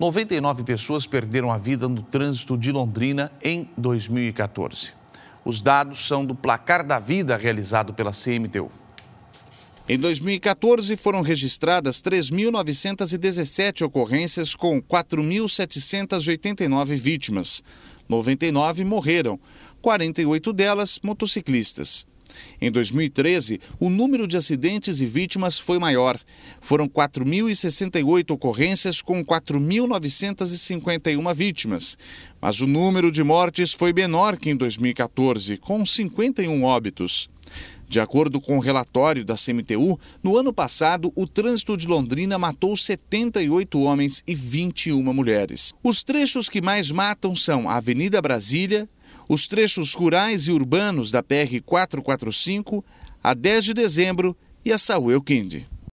99 pessoas perderam a vida no trânsito de Londrina em 2014. Os dados são do Placar da Vida realizado pela CMTU. Em 2014, foram registradas 3.917 ocorrências com 4.789 vítimas. 99 morreram, 48 delas motociclistas. Em 2013, o número de acidentes e vítimas foi maior. Foram 4.068 ocorrências com 4.951 vítimas. Mas o número de mortes foi menor que em 2014, com 51 óbitos. De acordo com o relatório da CMTU, no ano passado, o trânsito de Londrina matou 78 homens e 21 mulheres. Os trechos que mais matam são a Avenida Brasília, os trechos rurais e urbanos da PR 445 a 10 de dezembro e a Saúl Quinde.